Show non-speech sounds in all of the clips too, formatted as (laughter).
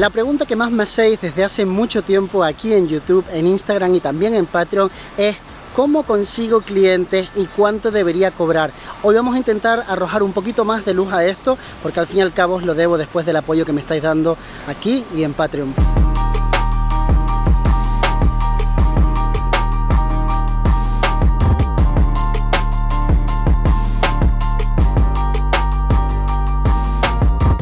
La pregunta que más me hacéis desde hace mucho tiempo aquí en YouTube, en Instagram y también en Patreon es cómo consigo clientes y cuánto debería cobrar. Hoy vamos a intentar arrojar un poquito más de luz a esto porque al fin y al cabo os lo debo después del apoyo que me estáis dando aquí y en Patreon.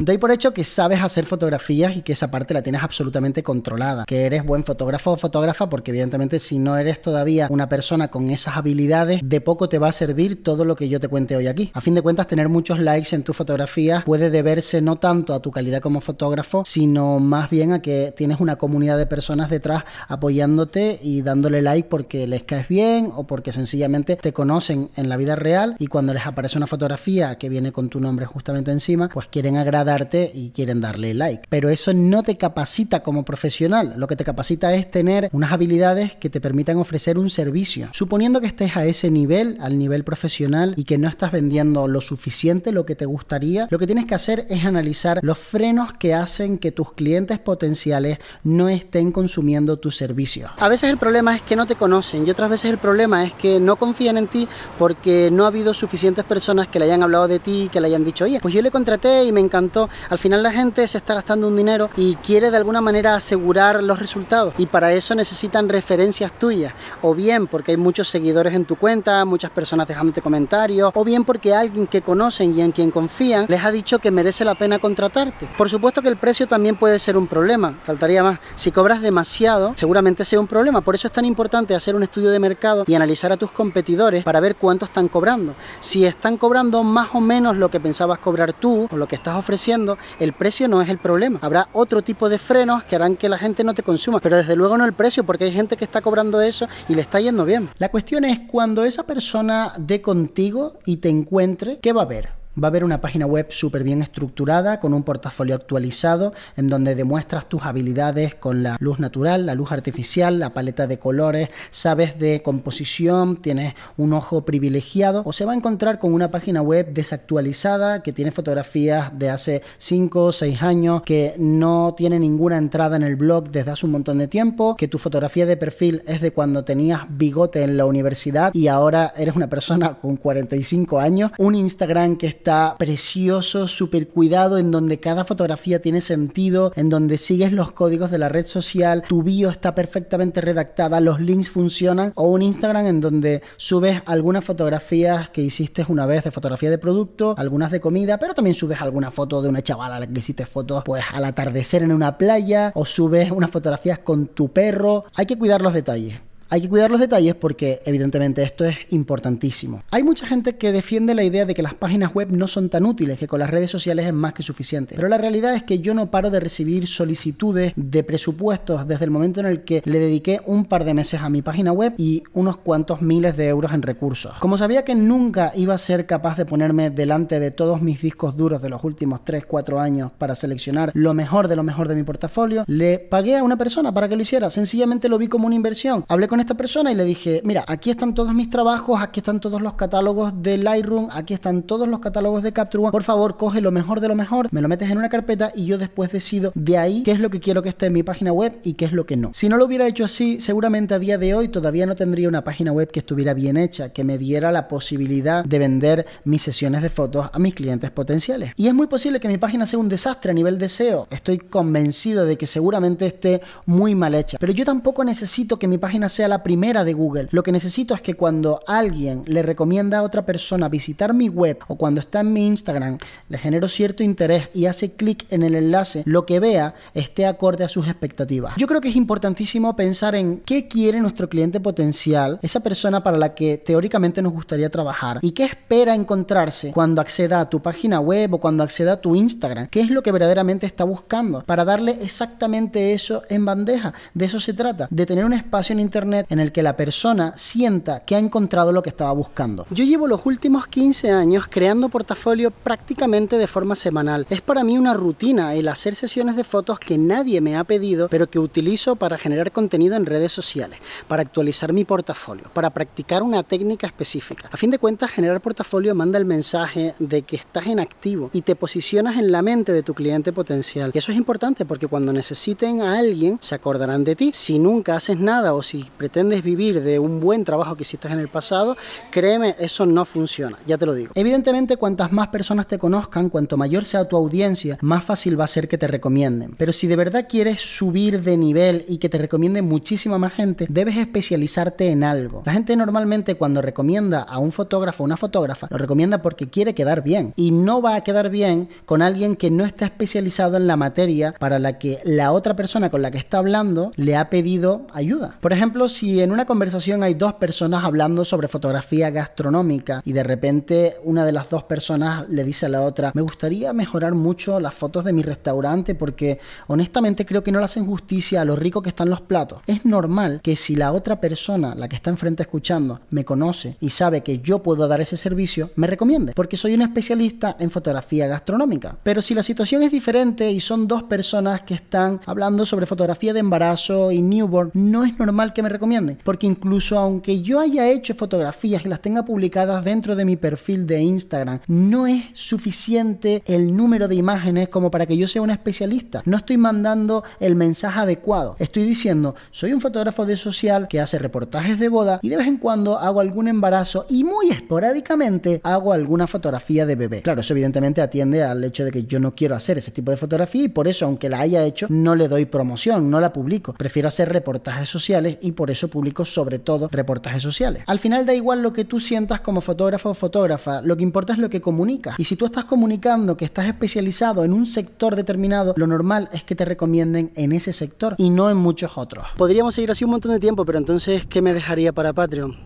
doy por hecho que sabes hacer fotografías y que esa parte la tienes absolutamente controlada, que eres buen fotógrafo o fotógrafa, porque evidentemente si no eres todavía una persona con esas habilidades, de poco te va a servir todo lo que yo te cuente hoy aquí. A fin de cuentas, tener muchos likes en tus fotografías puede deberse no tanto a tu calidad como fotógrafo, sino más bien a que tienes una comunidad de personas detrás apoyándote y dándole like porque les caes bien o porque sencillamente te conocen en la vida real y cuando les aparece una fotografía que viene con tu nombre justamente encima, pues quieren agradar y quieren darle like. Pero eso no te capacita como profesional. Lo que te capacita es tener unas habilidades que te permitan ofrecer un servicio. Suponiendo que estés a ese nivel, al nivel profesional, y que no estás vendiendo lo suficiente, lo que te gustaría, lo que tienes que hacer es analizar los frenos que hacen que tus clientes potenciales no estén consumiendo tus servicios. A veces el problema es que no te conocen y otras veces el problema es que no confían en ti porque no ha habido suficientes personas que le hayan hablado de ti, que le hayan dicho, oye, pues yo le contraté y me encantó. Al final la gente se está gastando un dinero y quiere de alguna manera asegurar los resultados y para eso necesitan referencias tuyas. O bien porque hay muchos seguidores en tu cuenta, muchas personas dejándote comentarios, o bien porque alguien que conocen y en quien confían les ha dicho que merece la pena contratarte. Por supuesto que el precio también puede ser un problema, faltaría más. Si cobras demasiado, seguramente sea un problema. Por eso es tan importante hacer un estudio de mercado y analizar a tus competidores para ver cuánto están cobrando. Si están cobrando más o menos lo que pensabas cobrar tú o lo que estás ofreciendo, el precio no es el problema. Habrá otro tipo de frenos que harán que la gente no te consuma, pero desde luego no el precio, porque hay gente que está cobrando eso y le está yendo bien. La cuestión es cuando esa persona dé contigo y te encuentre, ¿qué va a ver? va a haber una página web súper bien estructurada, con un portafolio actualizado, en donde demuestras tus habilidades con la luz natural, la luz artificial, la paleta de colores, sabes de composición, tienes un ojo privilegiado, o se va a encontrar con una página web desactualizada que tiene fotografías de hace 5 o 6 años, que no tiene ninguna entrada en el blog desde hace un montón de tiempo, que tu fotografía de perfil es de cuando tenías bigote en la universidad y ahora eres una persona con 45 años, un Instagram que está precioso, súper cuidado, en donde cada fotografía tiene sentido, en donde sigues los códigos de la red social, tu bio está perfectamente redactada, los links funcionan, o un Instagram en donde subes algunas fotografías que hiciste una vez de fotografía de producto, algunas de comida, pero también subes alguna foto de una chavala que hiciste fotos pues al atardecer en una playa, o subes unas fotografías con tu perro. Hay que cuidar los detalles. Hay que cuidar los detalles porque evidentemente esto es importantísimo. Hay mucha gente que defiende la idea de que las páginas web no son tan útiles, que con las redes sociales es más que suficiente. Pero la realidad es que yo no paro de recibir solicitudes de presupuestos desde el momento en el que le dediqué un par de meses a mi página web y unos cuantos miles de euros en recursos. Como sabía que nunca iba a ser capaz de ponerme delante de todos mis discos duros de los últimos 3-4 años para seleccionar lo mejor de lo mejor de mi portafolio, le pagué a una persona para que lo hiciera. Sencillamente lo vi como una inversión. Hablé con esta persona y le dije, mira, aquí están todos mis trabajos, aquí están todos los catálogos de Lightroom, aquí están todos los catálogos de Capture One, por favor, coge lo mejor de lo mejor, me lo metes en una carpeta y yo después decido de ahí qué es lo que quiero que esté en mi página web y qué es lo que no. Si no lo hubiera hecho así, seguramente a día de hoy todavía no tendría una página web que estuviera bien hecha, que me diera la posibilidad de vender mis sesiones de fotos a mis clientes potenciales. Y es muy posible que mi página sea un desastre a nivel de SEO. Estoy convencido de que seguramente esté muy mal hecha, pero yo tampoco necesito que mi página sea la primera de Google. Lo que necesito es que cuando alguien le recomienda a otra persona visitar mi web o cuando está en mi Instagram, le genero cierto interés y hace clic en el enlace, lo que vea esté acorde a sus expectativas. Yo creo que es importantísimo pensar en qué quiere nuestro cliente potencial, esa persona para la que teóricamente nos gustaría trabajar y qué espera encontrarse cuando acceda a tu página web o cuando acceda a tu Instagram. ¿Qué es lo que verdaderamente está buscando? Para darle exactamente eso en bandeja. De eso se trata, de tener un espacio en Internet en el que la persona sienta que ha encontrado lo que estaba buscando. Yo llevo los últimos 15 años creando portafolio prácticamente de forma semanal. Es para mí una rutina el hacer sesiones de fotos que nadie me ha pedido, pero que utilizo para generar contenido en redes sociales, para actualizar mi portafolio, para practicar una técnica específica. A fin de cuentas, generar portafolio manda el mensaje de que estás en activo y te posicionas en la mente de tu cliente potencial. Y eso es importante porque cuando necesiten a alguien, se acordarán de ti. Si nunca haces nada o si pretendes vivir de un buen trabajo que hiciste en el pasado, créeme, eso no funciona, ya te lo digo. Evidentemente, cuantas más personas te conozcan, cuanto mayor sea tu audiencia, más fácil va a ser que te recomienden. Pero si de verdad quieres subir de nivel y que te recomiende muchísima más gente, debes especializarte en algo. La gente normalmente cuando recomienda a un fotógrafo o una fotógrafa, lo recomienda porque quiere quedar bien y no va a quedar bien con alguien que no está especializado en la materia para la que la otra persona con la que está hablando le ha pedido ayuda. Por ejemplo, si en una conversación hay dos personas hablando sobre fotografía gastronómica y de repente una de las dos personas le dice a la otra, me gustaría mejorar mucho las fotos de mi restaurante porque honestamente creo que no le hacen justicia a lo rico que están los platos. Es normal que si la otra persona, la que está enfrente escuchando, me conoce y sabe que yo puedo dar ese servicio, me recomiende porque soy un especialista en fotografía gastronómica. Pero si la situación es diferente y son dos personas que están hablando sobre fotografía de embarazo y newborn, no es normal que me recomienden. Porque incluso aunque yo haya hecho fotografías y las tenga publicadas dentro de mi perfil de Instagram, no es suficiente el número de imágenes como para que yo sea un especialista. No estoy mandando el mensaje adecuado. Estoy diciendo, soy un fotógrafo de social que hace reportajes de boda y de vez en cuando hago algún embarazo y muy esporádicamente hago alguna fotografía de bebé. Claro, eso evidentemente atiende al hecho de que yo no quiero hacer ese tipo de fotografía y por eso, aunque la haya hecho, no le doy promoción, no la publico. Prefiero hacer reportajes sociales y por por eso publico sobre todo reportajes sociales. Al final da igual lo que tú sientas como fotógrafo o fotógrafa, lo que importa es lo que comunicas. Y si tú estás comunicando que estás especializado en un sector determinado, lo normal es que te recomienden en ese sector y no en muchos otros. Podríamos seguir así un montón de tiempo, pero entonces, ¿qué me dejaría para Patreon?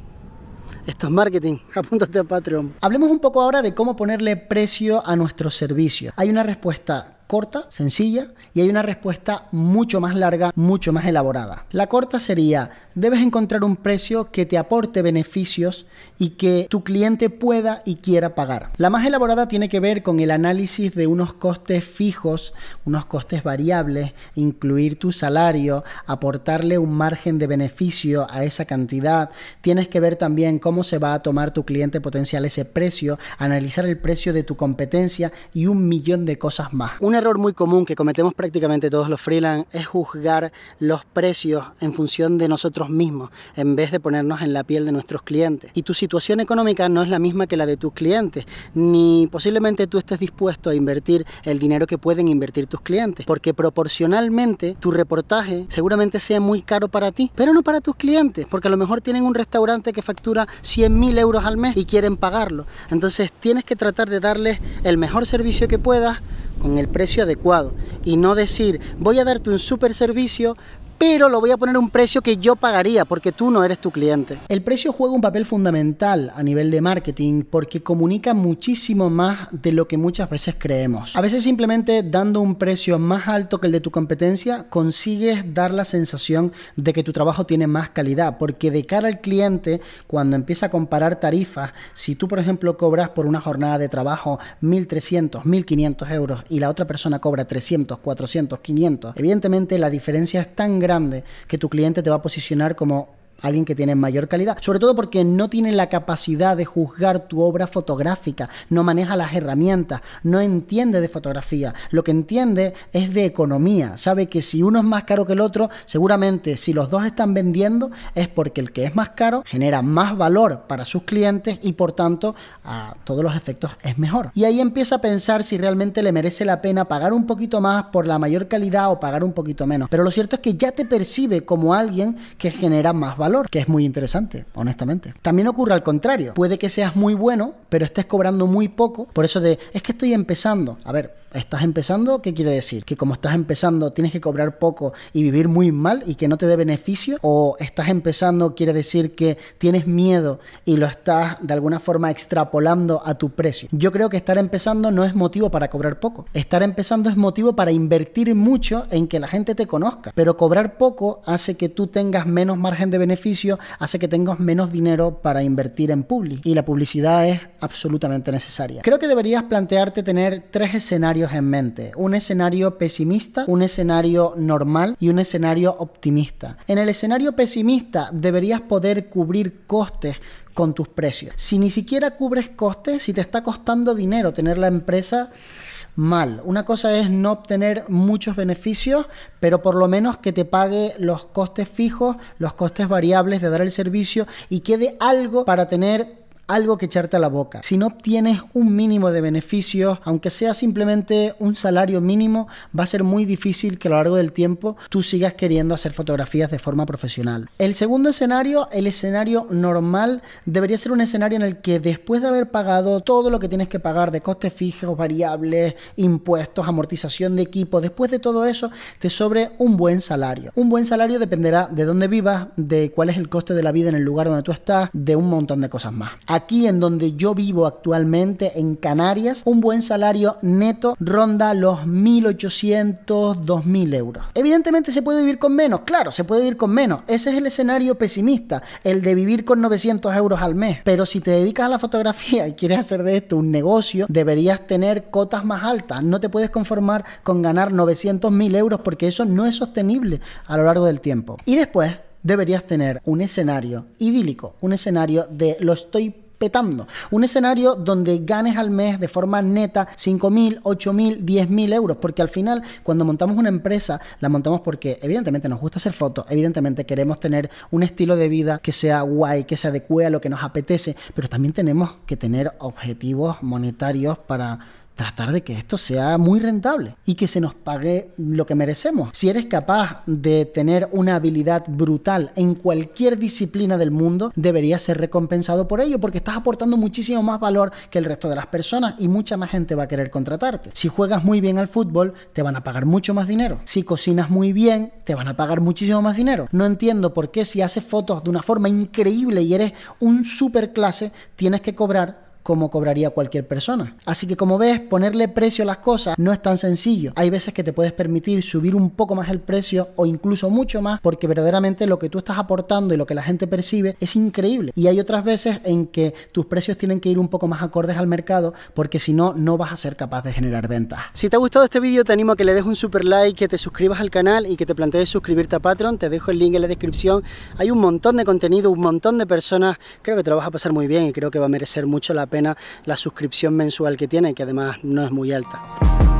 Esto es marketing, (laughs) apúntate a Patreon. Hablemos un poco ahora de cómo ponerle precio a nuestro servicio. Hay una respuesta corta, sencilla, y hay una respuesta mucho más larga, mucho más elaborada. La corta sería, debes encontrar un precio que te aporte beneficios y que tu cliente pueda y quiera pagar. La más elaborada tiene que ver con el análisis de unos costes fijos, unos costes variables, incluir tu salario, aportarle un margen de beneficio a esa cantidad. Tienes que ver también cómo se va a tomar tu cliente potencial ese precio, analizar el precio de tu competencia y un millón de cosas más. Una error muy común que cometemos prácticamente todos los freelance es juzgar los precios en función de nosotros mismos, en vez de ponernos en la piel de nuestros clientes. Y tu situación económica no es la misma que la de tus clientes, ni posiblemente tú estés dispuesto a invertir el dinero que pueden invertir tus clientes, porque proporcionalmente tu reportaje seguramente sea muy caro para ti, pero no para tus clientes, porque a lo mejor tienen un restaurante que factura 100.000 euros al mes y quieren pagarlo. Entonces tienes que tratar de darles el mejor servicio que puedas con el precio adecuado y no decir voy a darte un super servicio pero lo voy a poner a un precio que yo pagaría porque tú no eres tu cliente. El precio juega un papel fundamental a nivel de marketing porque comunica muchísimo más de lo que muchas veces creemos. A veces simplemente dando un precio más alto que el de tu competencia consigues dar la sensación de que tu trabajo tiene más calidad porque de cara al cliente cuando empieza a comparar tarifas, si tú por ejemplo cobras por una jornada de trabajo 1.300, 1.500 euros y la otra persona cobra 300, 400, 500, evidentemente la diferencia es tan grande que tu cliente te va a posicionar como alguien que tiene mayor calidad, sobre todo porque no tiene la capacidad de juzgar tu obra fotográfica, no maneja las herramientas, no entiende de fotografía, lo que entiende es de economía, sabe que si uno es más caro que el otro, seguramente si los dos están vendiendo es porque el que es más caro genera más valor para sus clientes y por tanto a todos los efectos es mejor. Y ahí empieza a pensar si realmente le merece la pena pagar un poquito más por la mayor calidad o pagar un poquito menos. Pero lo cierto es que ya te percibe como alguien que genera más valor que es muy interesante, honestamente. También ocurre al contrario, puede que seas muy bueno, pero estés cobrando muy poco, por eso de, es que estoy empezando, a ver, estás empezando, ¿qué quiere decir? Que como estás empezando tienes que cobrar poco y vivir muy mal y que no te dé beneficio, o estás empezando quiere decir que tienes miedo y lo estás de alguna forma extrapolando a tu precio. Yo creo que estar empezando no es motivo para cobrar poco. Estar empezando es motivo para invertir mucho en que la gente te conozca, pero cobrar poco hace que tú tengas menos margen de beneficio, hace que tengas menos dinero para invertir en publicidad. y la publicidad es absolutamente necesaria. Creo que deberías plantearte tener tres escenarios en mente. Un escenario pesimista, un escenario normal y un escenario optimista. En el escenario pesimista deberías poder cubrir costes con tus precios. Si ni siquiera cubres costes, si te está costando dinero tener la empresa mal. Una cosa es no obtener muchos beneficios, pero por lo menos que te pague los costes fijos, los costes variables de dar el servicio y quede algo para tener algo que echarte a la boca. Si no obtienes un mínimo de beneficios, aunque sea simplemente un salario mínimo, va a ser muy difícil que a lo largo del tiempo tú sigas queriendo hacer fotografías de forma profesional. El segundo escenario, el escenario normal, debería ser un escenario en el que después de haber pagado todo lo que tienes que pagar de costes fijos, variables, impuestos, amortización de equipo, después de todo eso, te sobre un buen salario. Un buen salario dependerá de dónde vivas, de cuál es el coste de la vida en el lugar donde tú estás, de un montón de cosas más. Aquí en donde yo vivo actualmente, en Canarias, un buen salario neto ronda los 1.800, 2.000 euros. Evidentemente se puede vivir con menos, claro, se puede vivir con menos. Ese es el escenario pesimista, el de vivir con 900 euros al mes. Pero si te dedicas a la fotografía y quieres hacer de esto un negocio, deberías tener cotas más altas. No te puedes conformar con ganar 900.000 euros porque eso no es sostenible a lo largo del tiempo. Y después deberías tener un escenario idílico, un escenario de lo estoy un escenario donde ganes al mes de forma neta 5.000, 8.000, 10.000 euros, porque al final cuando montamos una empresa, la montamos porque evidentemente nos gusta hacer fotos, evidentemente queremos tener un estilo de vida que sea guay, que se adecue a lo que nos apetece, pero también tenemos que tener objetivos monetarios para tratar de que esto sea muy rentable y que se nos pague lo que merecemos. Si eres capaz de tener una habilidad brutal en cualquier disciplina del mundo, deberías ser recompensado por ello porque estás aportando muchísimo más valor que el resto de las personas y mucha más gente va a querer contratarte. Si juegas muy bien al fútbol, te van a pagar mucho más dinero. Si cocinas muy bien, te van a pagar muchísimo más dinero. No entiendo por qué si haces fotos de una forma increíble y eres un super clase, tienes que cobrar como cobraría cualquier persona. Así que como ves, ponerle precio a las cosas no es tan sencillo. Hay veces que te puedes permitir subir un poco más el precio o incluso mucho más porque verdaderamente lo que tú estás aportando y lo que la gente percibe es increíble. Y hay otras veces en que tus precios tienen que ir un poco más acordes al mercado porque si no, no vas a ser capaz de generar ventas. Si te ha gustado este vídeo, te animo a que le des un super like, que te suscribas al canal y que te plantees suscribirte a Patreon. Te dejo el link en la descripción. Hay un montón de contenido, un montón de personas. Creo que te lo vas a pasar muy bien y creo que va a merecer mucho la pena la suscripción mensual que tiene, que además no es muy alta.